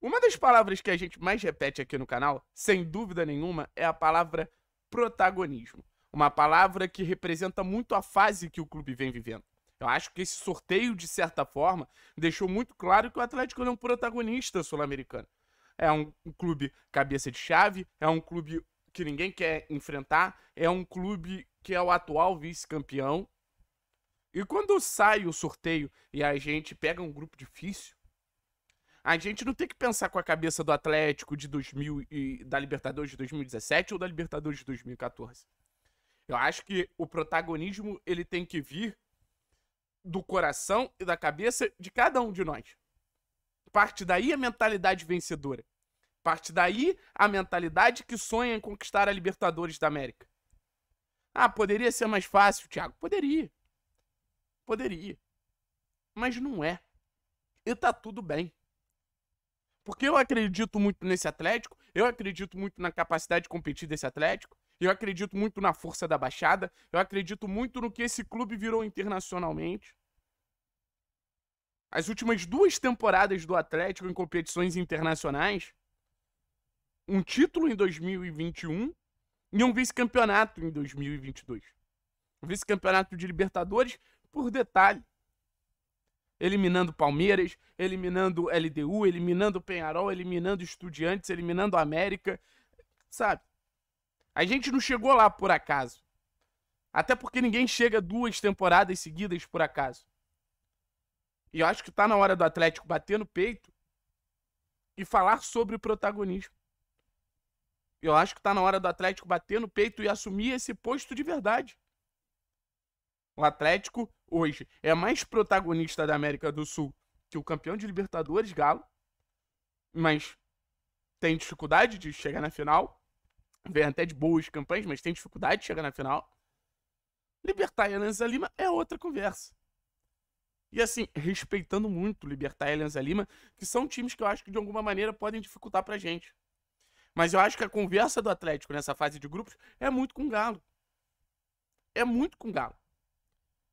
Uma das palavras que a gente mais repete aqui no canal, sem dúvida nenhuma, é a palavra protagonismo. Uma palavra que representa muito a fase que o clube vem vivendo. Eu acho que esse sorteio, de certa forma, deixou muito claro que o Atlético é um protagonista sul-americano. É um, um clube cabeça de chave, é um clube que ninguém quer enfrentar, é um clube que é o atual vice-campeão. E quando sai o sorteio e a gente pega um grupo difícil, a gente não tem que pensar com a cabeça do Atlético de 2000 e da Libertadores de 2017 ou da Libertadores de 2014. Eu acho que o protagonismo ele tem que vir do coração e da cabeça de cada um de nós. Parte daí a mentalidade vencedora. Parte daí a mentalidade que sonha em conquistar a Libertadores da América. Ah, poderia ser mais fácil, Thiago? Poderia. Poderia. Mas não é. E tá tudo bem. Porque eu acredito muito nesse Atlético, eu acredito muito na capacidade de competir desse Atlético, eu acredito muito na força da Baixada, eu acredito muito no que esse clube virou internacionalmente. As últimas duas temporadas do Atlético em competições internacionais, um título em 2021 e um vice-campeonato em 2022. Um vice-campeonato de Libertadores, por detalhe eliminando Palmeiras, eliminando LDU, eliminando Penharol, eliminando Estudiantes, eliminando América, sabe? A gente não chegou lá por acaso. Até porque ninguém chega duas temporadas seguidas por acaso. E eu acho que tá na hora do Atlético bater no peito e falar sobre o protagonismo. Eu acho que tá na hora do Atlético bater no peito e assumir esse posto de verdade. O Atlético hoje é mais protagonista da América do Sul que o campeão de Libertadores, Galo, mas tem dificuldade de chegar na final. Vem até de boas campanhas, mas tem dificuldade de chegar na final. Libertar Alianza Lima é outra conversa. E assim, respeitando muito Libertar e Lima, que são times que eu acho que de alguma maneira podem dificultar pra gente. Mas eu acho que a conversa do Atlético nessa fase de grupos é muito com o Galo. É muito com o Galo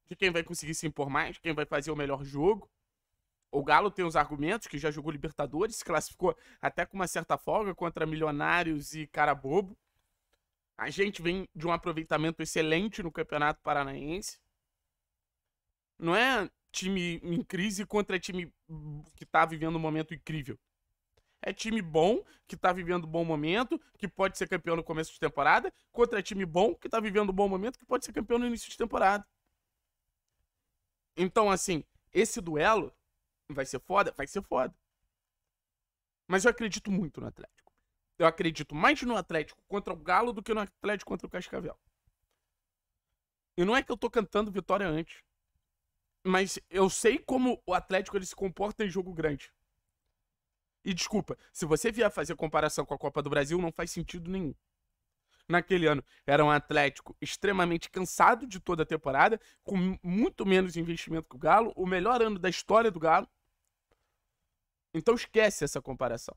de quem vai conseguir se impor mais, quem vai fazer o melhor jogo. O Galo tem os argumentos que já jogou Libertadores, se classificou até com uma certa folga contra Milionários e Cara Bobo. A gente vem de um aproveitamento excelente no Campeonato Paranaense. Não é time em crise contra time que está vivendo um momento incrível. É time bom, que está vivendo um bom momento, que pode ser campeão no começo de temporada, contra time bom, que está vivendo um bom momento, que pode ser campeão no início de temporada. Então, assim, esse duelo vai ser foda? Vai ser foda. Mas eu acredito muito no Atlético. Eu acredito mais no Atlético contra o Galo do que no Atlético contra o Cascavel. E não é que eu tô cantando vitória antes. Mas eu sei como o Atlético ele se comporta em jogo grande. E desculpa, se você vier fazer comparação com a Copa do Brasil, não faz sentido nenhum naquele ano era um Atlético extremamente cansado de toda a temporada, com muito menos investimento que o Galo, o melhor ano da história do Galo. Então esquece essa comparação.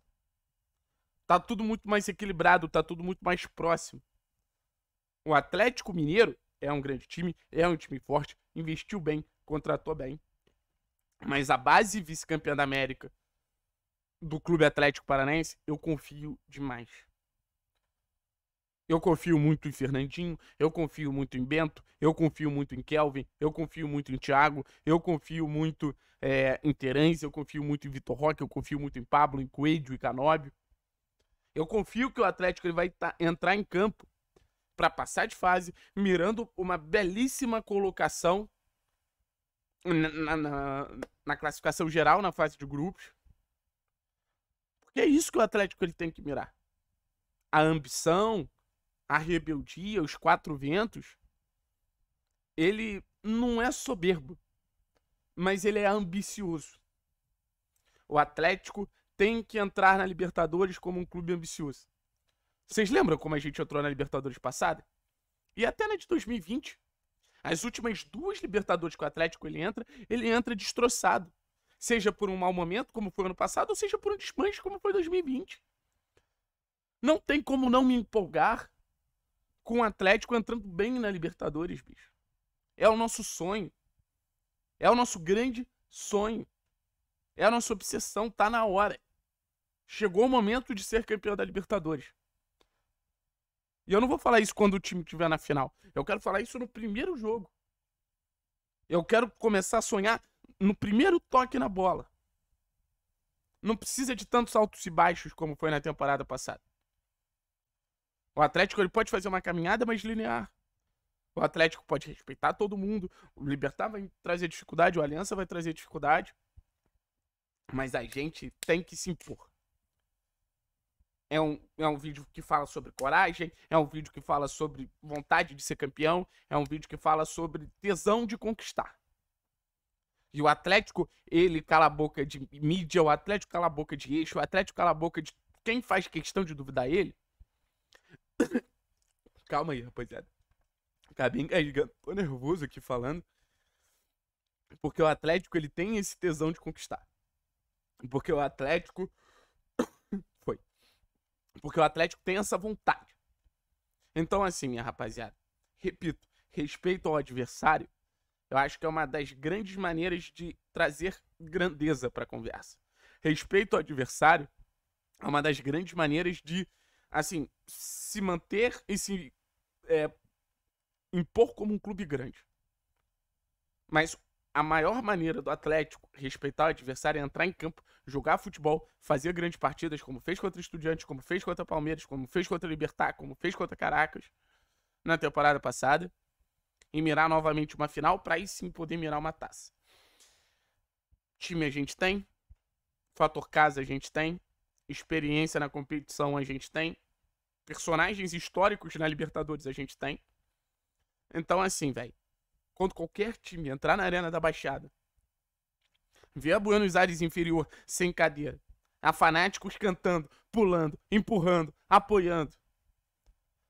Tá tudo muito mais equilibrado, tá tudo muito mais próximo. O Atlético Mineiro é um grande time, é um time forte, investiu bem, contratou bem. Mas a base vice-campeã da América do Clube Atlético Paranaense, eu confio demais. Eu confio muito em Fernandinho, eu confio muito em Bento, eu confio muito em Kelvin, eu confio muito em Thiago, eu confio muito é, em Terence, eu confio muito em Vitor Roque, eu confio muito em Pablo, em Coelho e Canóbio. Eu confio que o Atlético ele vai tá, entrar em campo para passar de fase, mirando uma belíssima colocação na, na, na, classificação geral, na fase de grupos. Porque é isso que o Atlético ele tem que mirar. A ambição, a rebeldia, os quatro ventos, ele não é soberbo, mas ele é ambicioso. O Atlético tem que entrar na Libertadores como um clube ambicioso. Vocês lembram como a gente entrou na Libertadores passada? E até na de 2020. As últimas duas Libertadores que o Atlético ele entra, ele entra destroçado. Seja por um mau momento, como foi ano passado, ou seja por um desmanche, como foi 2020. Não tem como não me empolgar com o Atlético entrando bem na Libertadores, bicho. É o nosso sonho. É o nosso grande sonho. É a nossa obsessão, tá na hora. Chegou o momento de ser campeão da Libertadores. E eu não vou falar isso quando o time estiver na final. Eu quero falar isso no primeiro jogo. Eu quero começar a sonhar no primeiro toque na bola. Não precisa de tantos altos e baixos como foi na temporada passada. O Atlético ele pode fazer uma caminhada mais linear. O Atlético pode respeitar todo mundo. O Libertar vai trazer dificuldade, o Aliança vai trazer dificuldade. Mas a gente tem que se impor. É um, é um vídeo que fala sobre coragem, é um vídeo que fala sobre vontade de ser campeão, é um vídeo que fala sobre tesão de conquistar. E o Atlético, ele cala a boca de mídia, o Atlético cala a boca de eixo, o Atlético cala a boca de quem faz questão de duvidar ele. Calma aí, rapaziada. Tá bem Tô nervoso aqui falando. Porque o Atlético, ele tem esse tesão de conquistar. Porque o Atlético. Foi. Porque o Atlético tem essa vontade. Então, assim, minha rapaziada. Repito, respeito ao adversário. Eu acho que é uma das grandes maneiras de trazer grandeza para a conversa. Respeito ao adversário é uma das grandes maneiras de assim, se manter e se é, impor como um clube grande. Mas a maior maneira do Atlético respeitar o adversário é entrar em campo, jogar futebol, fazer grandes partidas, como fez contra o Estudiantes, como fez contra o Palmeiras, como fez contra o Libertar, como fez contra Caracas na temporada passada, e mirar novamente uma final para aí sim poder mirar uma taça. Time a gente tem, fator casa a gente tem, experiência na competição a gente tem, personagens históricos na Libertadores a gente tem. Então, assim, velho, quando qualquer time entrar na Arena da Baixada, ver a Buenos Aires inferior sem cadeira, a fanáticos cantando, pulando, empurrando, apoiando,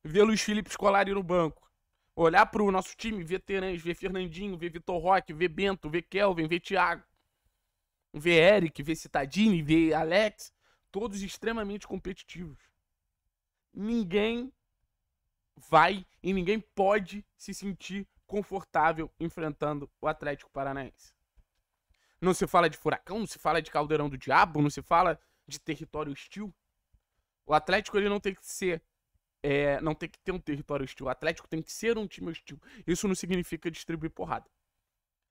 ver Luiz Felipe Scolari no banco, olhar pro nosso time, ver Terãs, ver Fernandinho, ver Vitor Roque, ver Bento, ver Kelvin, ver Thiago, ver Eric, ver Citadini, ver Alex, todos extremamente competitivos. Ninguém vai e ninguém pode se sentir confortável enfrentando o Atlético Paranaense. Não se fala de furacão, não se fala de caldeirão do diabo, não se fala de território hostil. O Atlético ele não tem que ser, é, não tem que ter um território hostil. O Atlético tem que ser um time hostil. Isso não significa distribuir porrada.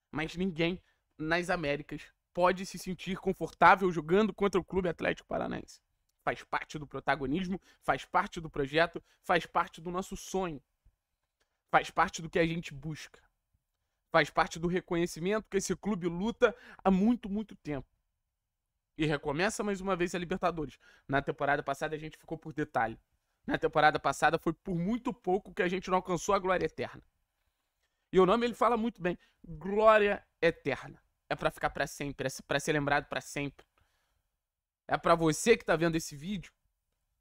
Mas ninguém nas Américas pode se sentir confortável jogando contra o Clube Atlético Paranaense. Faz parte do protagonismo, faz parte do projeto, faz parte do nosso sonho. Faz parte do que a gente busca. Faz parte do reconhecimento que esse clube luta há muito, muito tempo. E recomeça mais uma vez a Libertadores. Na temporada passada a gente ficou por detalhe. Na temporada passada foi por muito pouco que a gente não alcançou a glória eterna. E o nome ele fala muito bem: glória eterna. É para ficar para sempre, é para ser lembrado para sempre. É para você que tá vendo esse vídeo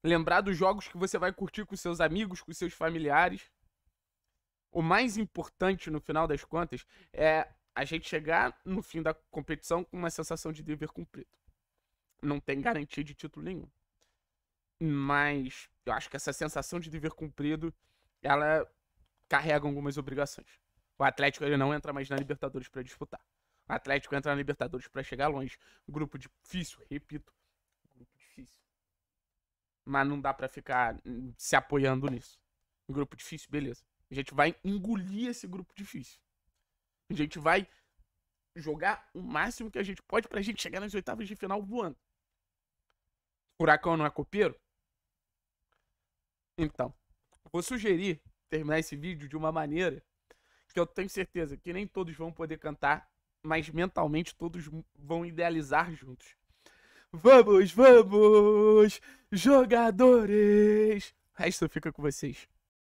lembrar dos jogos que você vai curtir com seus amigos, com seus familiares. O mais importante no final das contas é a gente chegar no fim da competição com uma sensação de dever cumprido. Não tem garantia de título nenhum. Mas eu acho que essa sensação de dever cumprido, ela carrega algumas obrigações. O Atlético ele não entra mais na Libertadores para disputar. O Atlético entra na Libertadores para chegar longe. Grupo difícil, repito. Grupo difícil. Mas não dá para ficar hum, se apoiando nisso. Grupo difícil, beleza. A gente vai engolir esse grupo difícil. A gente vai jogar o máximo que a gente pode pra gente chegar nas oitavas de final voando. Furacão não é copeiro? Então, vou sugerir terminar esse vídeo de uma maneira que eu tenho certeza que nem todos vão poder cantar mas mentalmente todos vão idealizar juntos. Vamos, vamos, jogadores! O resto fica com vocês.